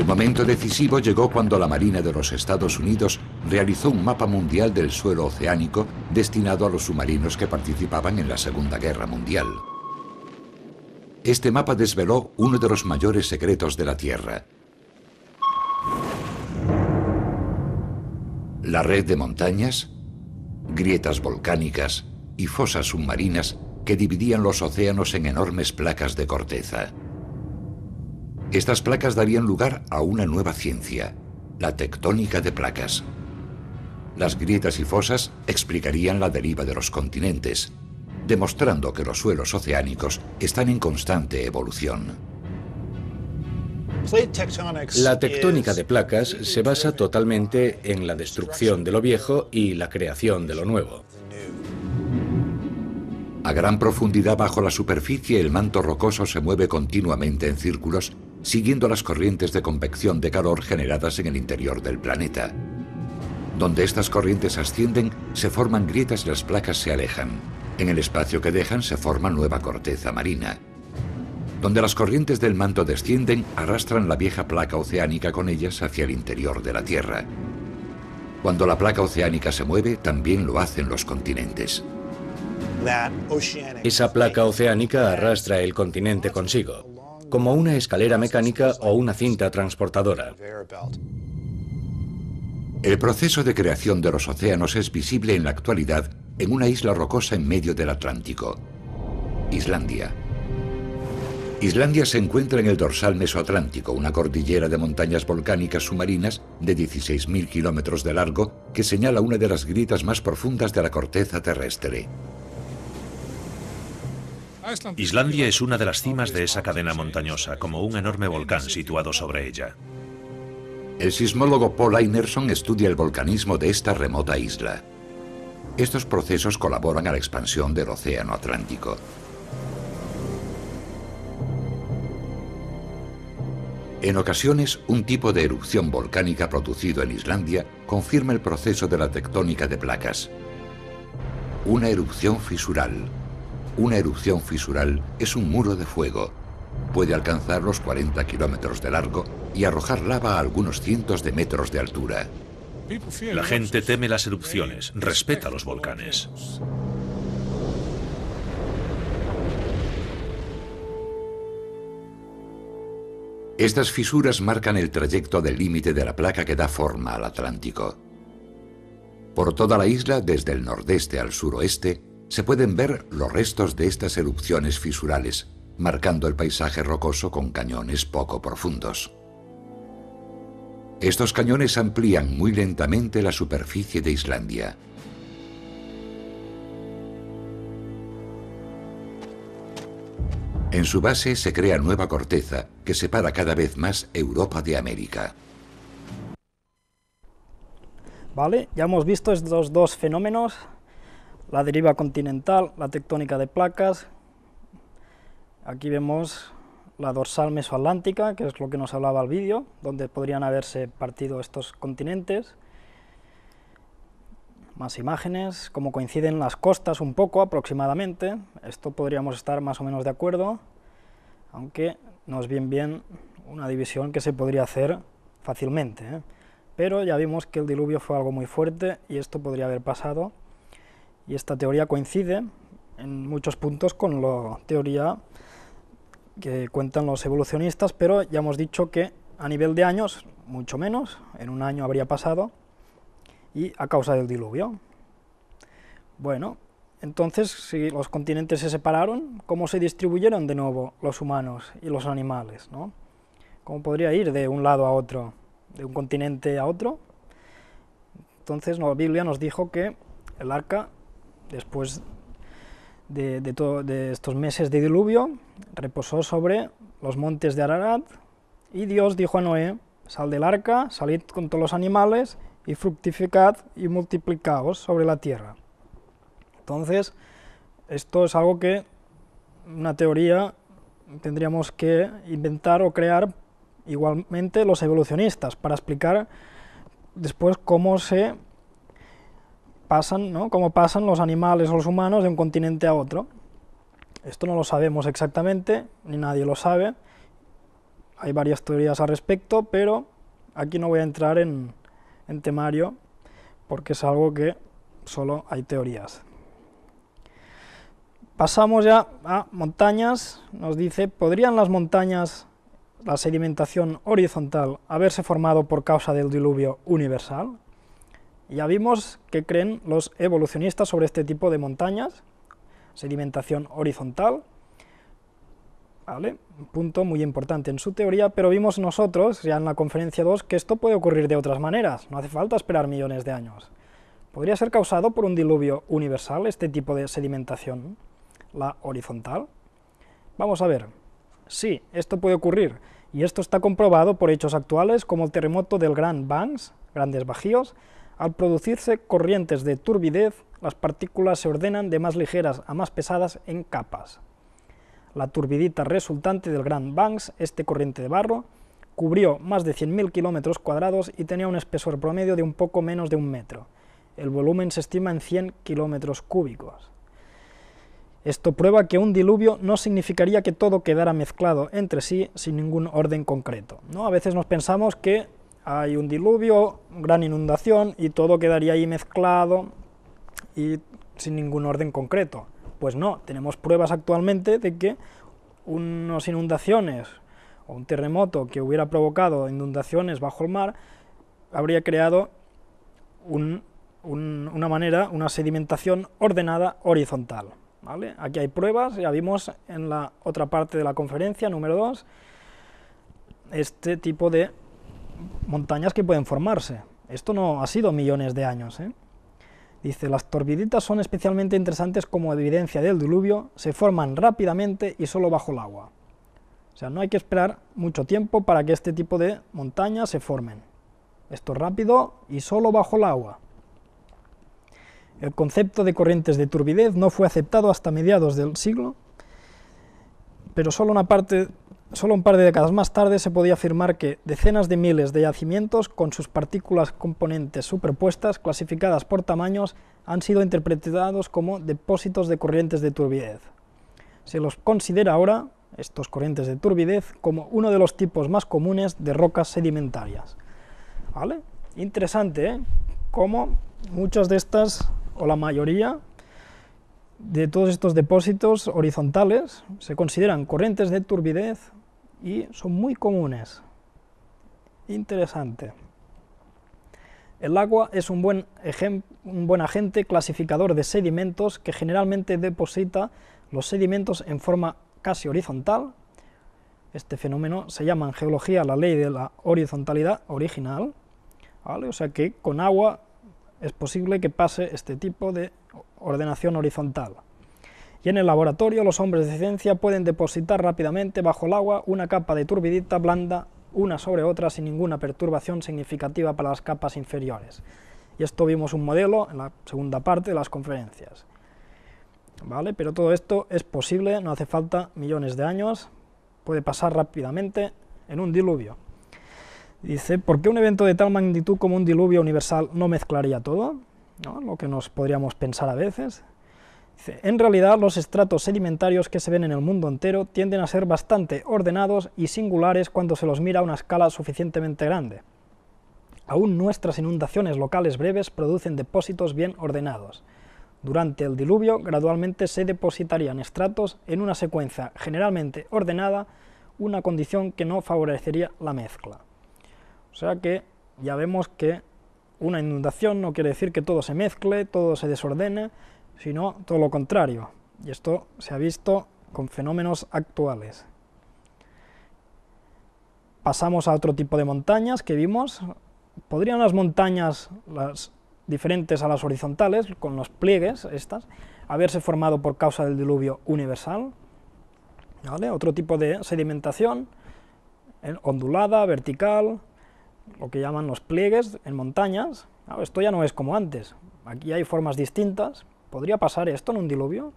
El momento decisivo llegó cuando la Marina de los Estados Unidos realizó un mapa mundial del suelo oceánico destinado a los submarinos que participaban en la Segunda Guerra Mundial. Este mapa desveló uno de los mayores secretos de la Tierra. La red de montañas, grietas volcánicas y fosas submarinas que dividían los océanos en enormes placas de corteza. Estas placas darían lugar a una nueva ciencia, la tectónica de placas. Las grietas y fosas explicarían la deriva de los continentes, demostrando que los suelos oceánicos están en constante evolución. La tectónica de placas se basa totalmente en la destrucción de lo viejo y la creación de lo nuevo. A gran profundidad bajo la superficie el manto rocoso se mueve continuamente en círculos siguiendo las corrientes de convección de calor generadas en el interior del planeta. Donde estas corrientes ascienden, se forman grietas y las placas se alejan. En el espacio que dejan se forma nueva corteza marina. Donde las corrientes del manto descienden, arrastran la vieja placa oceánica con ellas hacia el interior de la Tierra. Cuando la placa oceánica se mueve, también lo hacen los continentes. Esa placa oceánica arrastra el continente consigo como una escalera mecánica o una cinta transportadora. El proceso de creación de los océanos es visible en la actualidad en una isla rocosa en medio del Atlántico, Islandia. Islandia se encuentra en el dorsal mesoatlántico, una cordillera de montañas volcánicas submarinas de 16.000 kilómetros de largo que señala una de las grietas más profundas de la corteza terrestre. Islandia es una de las cimas de esa cadena montañosa, como un enorme volcán situado sobre ella. El sismólogo Paul Einerson estudia el volcanismo de esta remota isla. Estos procesos colaboran a la expansión del Océano Atlántico. En ocasiones, un tipo de erupción volcánica producido en Islandia confirma el proceso de la tectónica de placas. Una erupción fisural, una erupción fisural es un muro de fuego. Puede alcanzar los 40 kilómetros de largo y arrojar lava a algunos cientos de metros de altura. La gente teme las erupciones, respeta los volcanes. Estas fisuras marcan el trayecto del límite de la placa que da forma al Atlántico. Por toda la isla, desde el nordeste al suroeste, se pueden ver los restos de estas erupciones fisurales, marcando el paisaje rocoso con cañones poco profundos. Estos cañones amplían muy lentamente la superficie de Islandia. En su base se crea nueva corteza que separa cada vez más Europa de América. Vale, ya hemos visto estos dos fenómenos la deriva continental, la tectónica de placas. Aquí vemos la dorsal mesoatlántica, que es lo que nos hablaba el vídeo, donde podrían haberse partido estos continentes. Más imágenes, como coinciden las costas un poco aproximadamente, esto podríamos estar más o menos de acuerdo, aunque no es bien bien una división que se podría hacer fácilmente. ¿eh? Pero ya vimos que el diluvio fue algo muy fuerte y esto podría haber pasado y esta teoría coincide en muchos puntos con la teoría que cuentan los evolucionistas, pero ya hemos dicho que a nivel de años, mucho menos, en un año habría pasado, y a causa del diluvio. Bueno, entonces, si los continentes se separaron, ¿cómo se distribuyeron de nuevo los humanos y los animales? ¿no? ¿Cómo podría ir de un lado a otro, de un continente a otro? Entonces, la Biblia nos dijo que el arca después de, todo, de estos meses de diluvio, reposó sobre los montes de Ararat, y Dios dijo a Noé, sal del arca, salid con todos los animales, y fructificad y multiplicaos sobre la tierra. Entonces, esto es algo que, una teoría, tendríamos que inventar o crear igualmente los evolucionistas para explicar después cómo se pasan, ¿no? Como pasan los animales o los humanos de un continente a otro. Esto no lo sabemos exactamente, ni nadie lo sabe. Hay varias teorías al respecto, pero aquí no voy a entrar en, en temario porque es algo que solo hay teorías. Pasamos ya a montañas. Nos dice, ¿podrían las montañas, la sedimentación horizontal, haberse formado por causa del diluvio universal? Ya vimos qué creen los evolucionistas sobre este tipo de montañas, sedimentación horizontal, Un punto muy importante en su teoría, pero vimos nosotros, ya en la conferencia 2, que esto puede ocurrir de otras maneras, no hace falta esperar millones de años. Podría ser causado por un diluvio universal, este tipo de sedimentación, la horizontal. Vamos a ver, sí, esto puede ocurrir, y esto está comprobado por hechos actuales como el terremoto del Grand Banks, Grandes Bajíos, al producirse corrientes de turbidez, las partículas se ordenan de más ligeras a más pesadas en capas. La turbidita resultante del Grand Banks, este corriente de barro, cubrió más de 100.000 km cuadrados y tenía un espesor promedio de un poco menos de un metro. El volumen se estima en 100 km cúbicos. Esto prueba que un diluvio no significaría que todo quedara mezclado entre sí sin ningún orden concreto. ¿no? A veces nos pensamos que hay un diluvio, gran inundación y todo quedaría ahí mezclado y sin ningún orden concreto. Pues no, tenemos pruebas actualmente de que unas inundaciones o un terremoto que hubiera provocado inundaciones bajo el mar habría creado una manera, una sedimentación ordenada horizontal. ¿vale? Aquí hay pruebas, ya vimos en la otra parte de la conferencia número 2 este tipo de montañas que pueden formarse. Esto no ha sido millones de años. ¿eh? Dice, las torbiditas son especialmente interesantes como evidencia del diluvio, se forman rápidamente y solo bajo el agua. O sea, no hay que esperar mucho tiempo para que este tipo de montañas se formen. Esto rápido y solo bajo el agua. El concepto de corrientes de turbidez no fue aceptado hasta mediados del siglo, pero solo una parte Solo un par de décadas más tarde se podía afirmar que decenas de miles de yacimientos con sus partículas componentes superpuestas clasificadas por tamaños han sido interpretados como depósitos de corrientes de turbidez. Se los considera ahora, estos corrientes de turbidez, como uno de los tipos más comunes de rocas sedimentarias. ¿Vale? Interesante, ¿eh? Como muchas de estas, o la mayoría, de todos estos depósitos horizontales se consideran corrientes de turbidez y son muy comunes. Interesante. El agua es un buen, un buen, agente clasificador de sedimentos que generalmente deposita los sedimentos en forma casi horizontal. Este fenómeno se llama en geología la ley de la horizontalidad original. O sea que con agua es posible que pase este tipo de ordenación horizontal y en el laboratorio los hombres de ciencia pueden depositar rápidamente bajo el agua una capa de turbidita blanda una sobre otra sin ninguna perturbación significativa para las capas inferiores. Y esto vimos un modelo en la segunda parte de las conferencias. ¿Vale? Pero todo esto es posible, no hace falta millones de años, puede pasar rápidamente en un diluvio. Dice, ¿por qué un evento de tal magnitud como un diluvio universal no mezclaría todo? Lo que nos podríamos pensar a veces en realidad los estratos sedimentarios que se ven en el mundo entero tienden a ser bastante ordenados y singulares cuando se los mira a una escala suficientemente grande. Aún nuestras inundaciones locales breves producen depósitos bien ordenados. Durante el diluvio gradualmente se depositarían estratos en una secuencia generalmente ordenada, una condición que no favorecería la mezcla. O sea que ya vemos que una inundación no quiere decir que todo se mezcle, todo se desordene, sino todo lo contrario. Y esto se ha visto con fenómenos actuales. Pasamos a otro tipo de montañas que vimos. ¿Podrían las montañas, las diferentes a las horizontales, con los pliegues, estas, haberse formado por causa del diluvio universal? Otro tipo de sedimentación, ¿eh? ondulada, vertical, lo que llaman los pliegues en montañas. Esto ya no es como antes. Aquí hay formas distintas, ¿Podría pasar esto en un diluvio?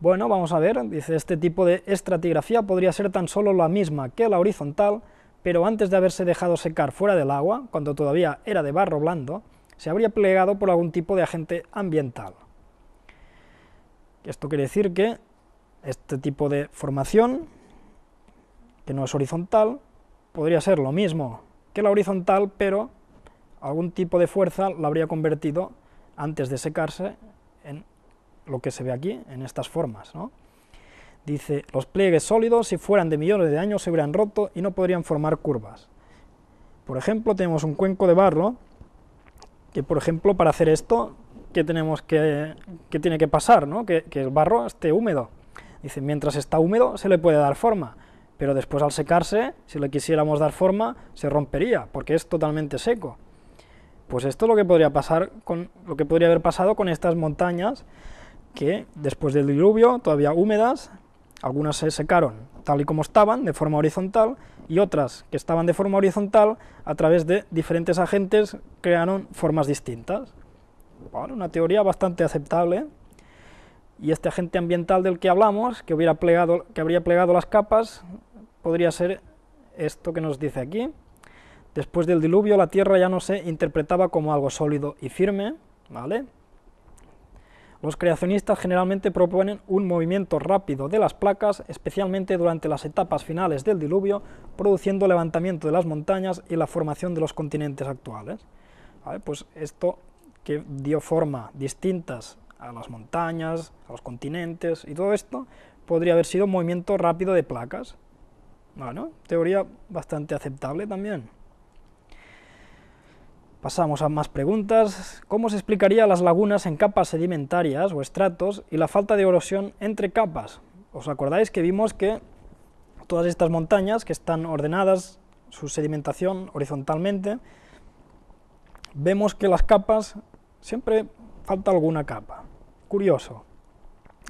Bueno, vamos a ver, dice, este tipo de estratigrafía podría ser tan solo la misma que la horizontal, pero antes de haberse dejado secar fuera del agua, cuando todavía era de barro blando, se habría plegado por algún tipo de agente ambiental. Esto quiere decir que este tipo de formación, que no es horizontal, podría ser lo mismo que la horizontal, pero algún tipo de fuerza la habría convertido, antes de secarse, en lo que se ve aquí, en estas formas. ¿no? Dice, los pliegues sólidos, si fueran de millones de años, se hubieran roto y no podrían formar curvas. Por ejemplo, tenemos un cuenco de barro, que por ejemplo, para hacer esto, ¿qué, tenemos tiene que pasar? ¿no? Que, que el barro esté húmedo. Dice, mientras está húmedo se le puede dar forma, pero después al secarse, si le quisiéramos dar forma, se rompería, porque es totalmente seco. Pues esto es lo que podría pasar con lo que podría haber pasado con estas montañas que después del diluvio, todavía húmedas, algunas se secaron tal y como estaban, de forma horizontal, y otras que estaban de forma horizontal, a través de diferentes agentes crearon formas distintas. una teoría bastante aceptable. Y este agente ambiental del que hablamos, que, hubiera plegado, que habría plegado las capas, podría ser esto que nos dice aquí. Después del diluvio la tierra ya no se interpretaba como algo sólido y firme, ¿vale? Los creacionistas generalmente proponen un movimiento rápido de las placas, especialmente durante las etapas finales del diluvio, produciendo levantamiento de las montañas y la formación de los continentes actuales. Pues esto que dio forma distintas a las montañas, a los continentes y todo esto, podría haber sido un movimiento rápido de placas. Bueno, teoría bastante aceptable también. Pasamos a más preguntas. ¿Cómo se explicaría las lagunas en capas sedimentarias o estratos y la falta de erosión entre capas? ¿Os acordáis que vimos que todas estas montañas que están ordenadas su sedimentación horizontalmente, vemos que las capas siempre falta alguna capa. Curioso.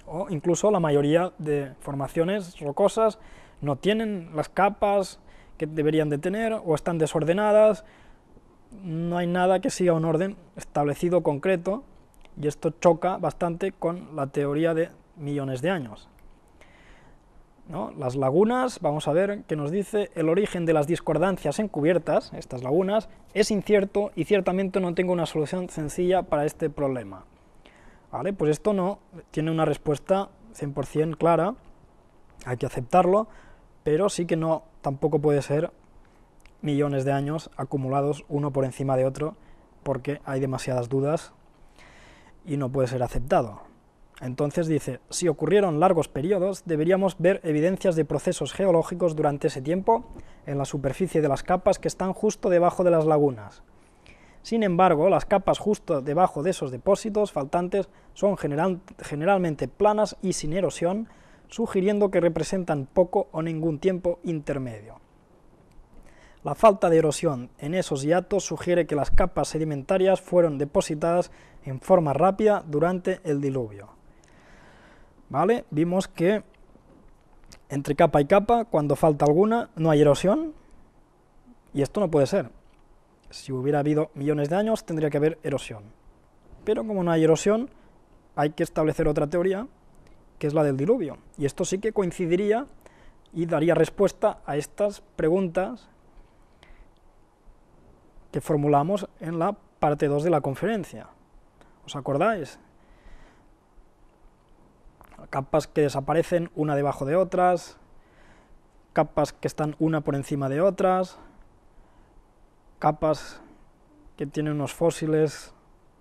O incluso la mayoría de formaciones rocosas no tienen las capas que deberían de tener o están desordenadas no hay nada que siga un orden establecido concreto y esto choca bastante con la teoría de millones de años. ¿No? Las lagunas, vamos a ver qué nos dice, el origen de las discordancias encubiertas, estas lagunas, es incierto y ciertamente no tengo una solución sencilla para este problema. ¿Vale? Pues esto no tiene una respuesta 100% clara, hay que aceptarlo, pero sí que no, tampoco puede ser millones de años acumulados uno por encima de otro porque hay demasiadas dudas y no puede ser aceptado. Entonces dice, si ocurrieron largos periodos, deberíamos ver evidencias de procesos geológicos durante ese tiempo en la superficie de las capas que están justo debajo de las lagunas. Sin embargo, las capas justo debajo de esos depósitos faltantes son generalmente planas y sin erosión, sugiriendo que representan poco o ningún tiempo intermedio. La falta de erosión en esos hiatos sugiere que las capas sedimentarias fueron depositadas en forma rápida durante el diluvio. ¿Vale? Vimos que entre capa y capa, cuando falta alguna, no hay erosión. Y esto no puede ser. Si hubiera habido millones de años, tendría que haber erosión. Pero como no hay erosión, hay que establecer otra teoría, que es la del diluvio. Y esto sí que coincidiría y daría respuesta a estas preguntas que formulamos en la parte 2 de la conferencia. ¿Os acordáis? Capas que desaparecen una debajo de otras, capas que están una por encima de otras, capas que tienen unos fósiles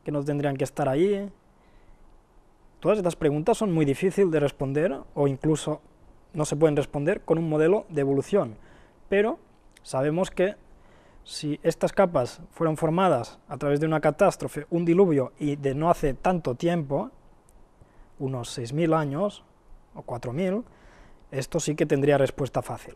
que no tendrían que estar allí. Todas estas preguntas son muy difíciles de responder o incluso no se pueden responder con un modelo de evolución, pero sabemos que si estas capas fueron formadas a través de una catástrofe, un diluvio, y de no hace tanto tiempo, unos 6.000 años o 4.000, esto sí que tendría respuesta fácil.